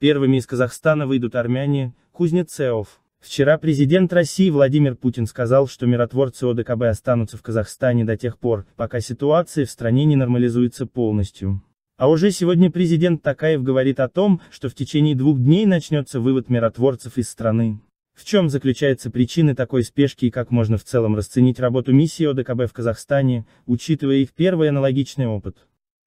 Первыми из Казахстана выйдут армяне, Кузнецов. Вчера президент России Владимир Путин сказал, что миротворцы ОДКБ останутся в Казахстане до тех пор, пока ситуация в стране не нормализуется полностью. А уже сегодня президент Такаев говорит о том, что в течение двух дней начнется вывод миротворцев из страны. В чем заключается причины такой спешки и как можно в целом расценить работу миссии ОДКБ в Казахстане, учитывая их первый аналогичный опыт?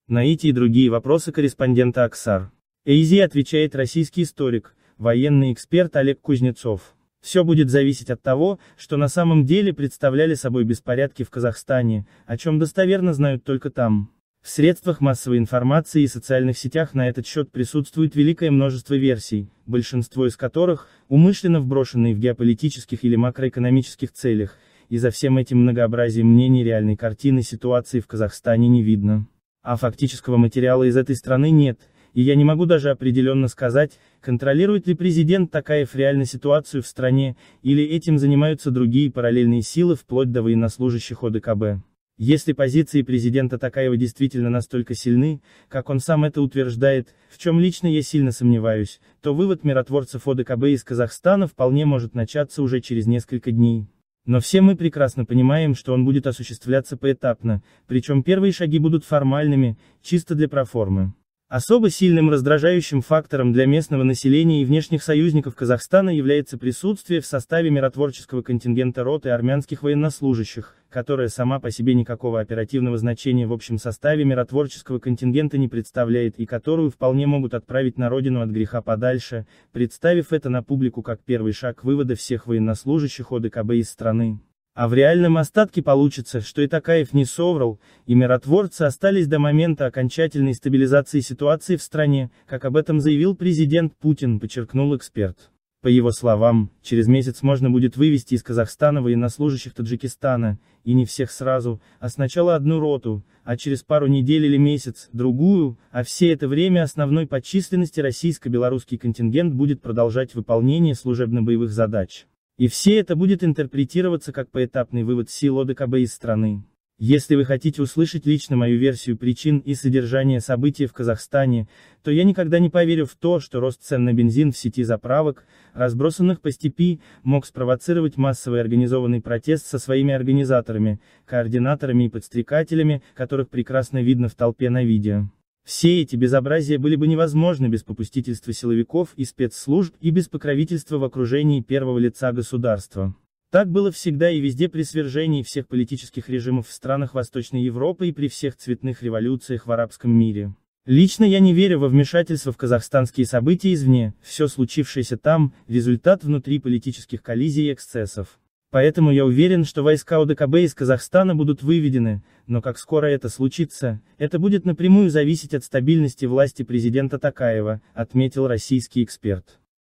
На эти и другие вопросы корреспондента Аксар. Эйзи отвечает российский историк, военный эксперт Олег Кузнецов. Все будет зависеть от того, что на самом деле представляли собой беспорядки в Казахстане, о чем достоверно знают только там. В средствах массовой информации и социальных сетях на этот счет присутствует великое множество версий, большинство из которых, умышленно вброшенные в геополитических или макроэкономических целях, и за всем этим многообразием мнений реальной картины ситуации в Казахстане не видно. А фактического материала из этой страны нет – и я не могу даже определенно сказать, контролирует ли президент Такаев реально ситуацию в стране, или этим занимаются другие параллельные силы вплоть до военнослужащих ОДКБ. Если позиции президента Такаева действительно настолько сильны, как он сам это утверждает, в чем лично я сильно сомневаюсь, то вывод миротворцев ОДКБ из Казахстана вполне может начаться уже через несколько дней. Но все мы прекрасно понимаем, что он будет осуществляться поэтапно, причем первые шаги будут формальными, чисто для проформы. Особо сильным раздражающим фактором для местного населения и внешних союзников Казахстана является присутствие в составе миротворческого контингента роты армянских военнослужащих, которая сама по себе никакого оперативного значения в общем составе миротворческого контингента не представляет и которую вполне могут отправить на родину от греха подальше, представив это на публику как первый шаг вывода всех военнослужащих ОДКБ из страны. А в реальном остатке получится, что и Такаев не соврал, и миротворцы остались до момента окончательной стабилизации ситуации в стране, как об этом заявил президент Путин, подчеркнул эксперт. По его словам, через месяц можно будет вывести из Казахстана военнослужащих Таджикистана, и не всех сразу, а сначала одну роту, а через пару недель или месяц, другую, а все это время основной по численности российско-белорусский контингент будет продолжать выполнение служебно-боевых задач. И все это будет интерпретироваться как поэтапный вывод сил ОДКБ из страны. Если вы хотите услышать лично мою версию причин и содержания событий в Казахстане, то я никогда не поверю в то, что рост цен на бензин в сети заправок, разбросанных по степи, мог спровоцировать массовый организованный протест со своими организаторами, координаторами и подстрекателями, которых прекрасно видно в толпе на видео. Все эти безобразия были бы невозможны без попустительства силовиков и спецслужб и без покровительства в окружении первого лица государства. Так было всегда и везде при свержении всех политических режимов в странах Восточной Европы и при всех цветных революциях в арабском мире. Лично я не верю во вмешательство в казахстанские события извне, все случившееся там – результат внутри политических коллизий и эксцессов. Поэтому я уверен, что войска ОДКБ из Казахстана будут выведены, но как скоро это случится, это будет напрямую зависеть от стабильности власти президента Такаева, отметил российский эксперт.